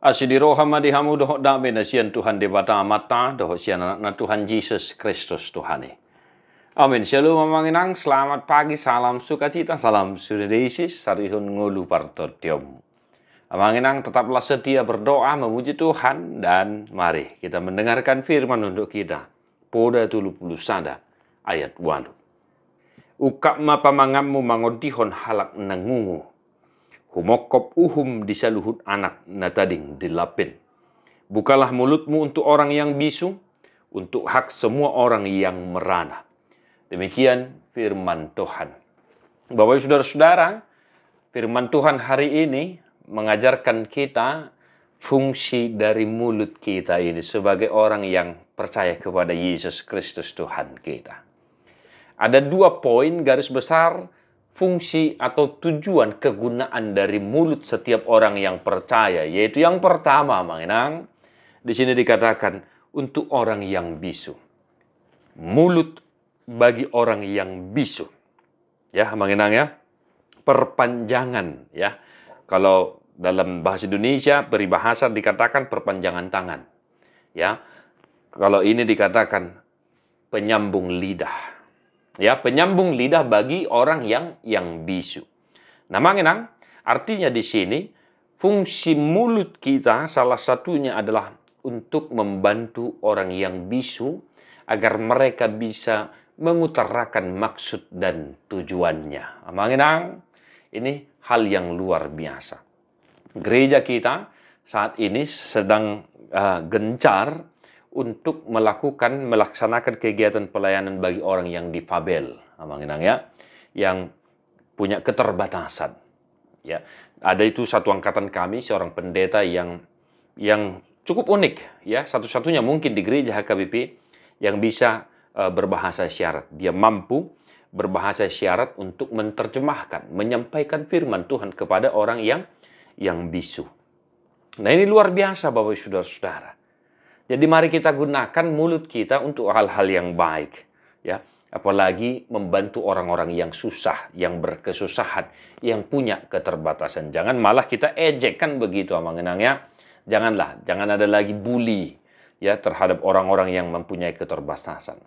Asidiro hamadi hamu doho dame na sian Tuhan debata mata, doho sian anak na Tuhan Yesus Kristus Tuhane. Amin. Shalom mamanginang, selamat pagi, salam sukacita, salam sudadeisis, sarihun ngulu partot diomu. Amanginang tetaplah setia berdoa memuji Tuhan dan mari kita mendengarkan firman untuk kita. Poda tulu puluh sada ayat walu. Ukap pamangamu mangodihon halak nangungu Humokop uhum disaluhut anak natading dilapin. Bukalah mulutmu untuk orang yang bisu, untuk hak semua orang yang merana. Demikian firman Tuhan. Bapak Ibu Saudara-saudara, firman Tuhan hari ini mengajarkan kita fungsi dari mulut kita ini sebagai orang yang percaya kepada Yesus Kristus Tuhan kita. Ada dua poin garis besar fungsi atau tujuan kegunaan dari mulut setiap orang yang percaya, yaitu yang pertama, mengenang di sini dikatakan untuk orang yang bisu. Mulut bagi orang yang bisu. Ya, mengenang ya. Perpanjangan ya. Kalau dalam bahasa Indonesia peribahasa dikatakan perpanjangan tangan. Ya. Kalau ini dikatakan penyambung lidah ya penyambung lidah bagi orang yang yang bisu. Nah, mangenang artinya di sini fungsi mulut kita salah satunya adalah untuk membantu orang yang bisu agar mereka bisa mengutarakan maksud dan tujuannya. Nah, mangenang ini hal yang luar biasa. Gereja kita saat ini sedang uh, gencar untuk melakukan melaksanakan kegiatan pelayanan bagi orang yang difabel, amanginang ya, yang punya keterbatasan. Ya, ada itu satu angkatan kami seorang pendeta yang yang cukup unik ya, satu-satunya mungkin di gereja HKBP yang bisa uh, berbahasa syarat. Dia mampu berbahasa syarat untuk menerjemahkan, menyampaikan firman Tuhan kepada orang yang yang bisu. Nah, ini luar biasa Bapak Saudara-saudara. Jadi mari kita gunakan mulut kita untuk hal-hal yang baik, ya. Apalagi membantu orang-orang yang susah, yang berkesusahan, yang punya keterbatasan. Jangan malah kita ejekkan begitu mengenang ya. Janganlah, jangan ada lagi bully ya terhadap orang-orang yang mempunyai keterbatasan.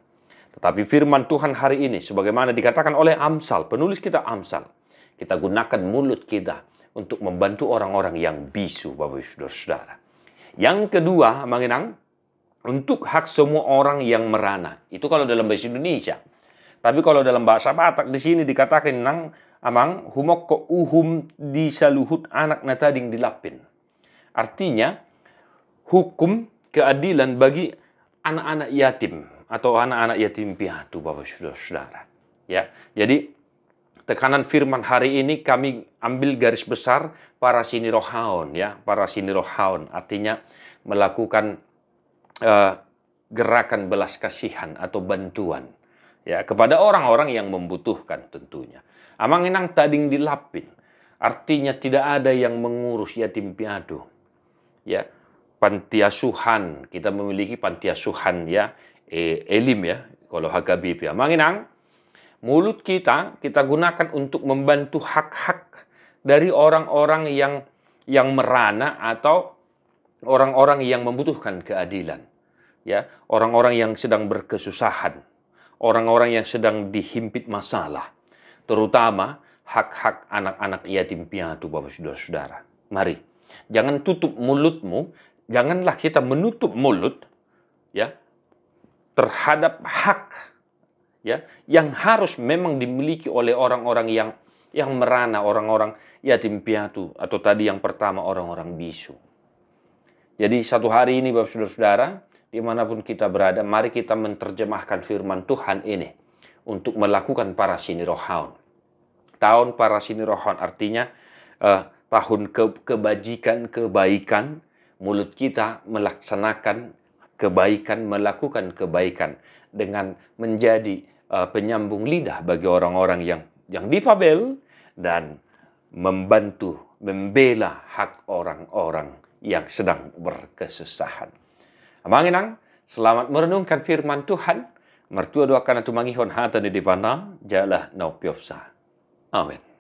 Tetapi firman Tuhan hari ini sebagaimana dikatakan oleh Amsal, penulis kita Amsal, kita gunakan mulut kita untuk membantu orang-orang yang bisu Bapak Ibu Saudara. Yang kedua, mengenang untuk hak semua orang yang merana. Itu kalau dalam bahasa Indonesia. Tapi kalau dalam bahasa Batak di sini dikatakan nang amang humok ko uhum saluhut anak natading dilapin. Artinya hukum keadilan bagi anak-anak yatim atau anak-anak yatim piatu Bapak Saudara-saudara. Ya. Jadi tekanan firman hari ini kami ambil garis besar para sinirohaon ya, para sinirohaon artinya melakukan uh, gerakan belas kasihan atau bantuan ya kepada orang-orang yang membutuhkan tentunya. Amang enang tading dilapin, artinya tidak ada yang mengurus yatim piatu. Ya, panti asuhan kita memiliki panti asuhan ya e, elim ya kalau HKBP. Ya. Amang enang mulut kita kita gunakan untuk membantu hak-hak dari orang-orang yang yang merana atau orang-orang yang membutuhkan keadilan ya orang-orang yang sedang berkesusahan, orang-orang yang sedang dihimpit masalah, terutama hak-hak anak-anak yatim piatu Bapak Saudara-saudara. Mari, jangan tutup mulutmu, janganlah kita menutup mulut ya terhadap hak ya yang harus memang dimiliki oleh orang-orang yang yang merana orang-orang yatim piatu atau tadi yang pertama orang-orang bisu. Jadi satu hari ini Bapak Saudara-saudara, dimanapun kita berada, mari kita menerjemahkan firman Tuhan ini untuk melakukan para sinirohaun. Tahun para sinirohaun artinya eh, tahun ke kebajikan, kebaikan, mulut kita melaksanakan kebaikan, melakukan kebaikan dengan menjadi uh, penyambung lidah bagi orang-orang yang yang difabel dan membantu membela hak orang-orang yang sedang berkesusahan. Manginang, selamat merenungkan firman Tuhan. Mertua doakan atau mangihon hata ni divana, jalah naupiopsa. Amin.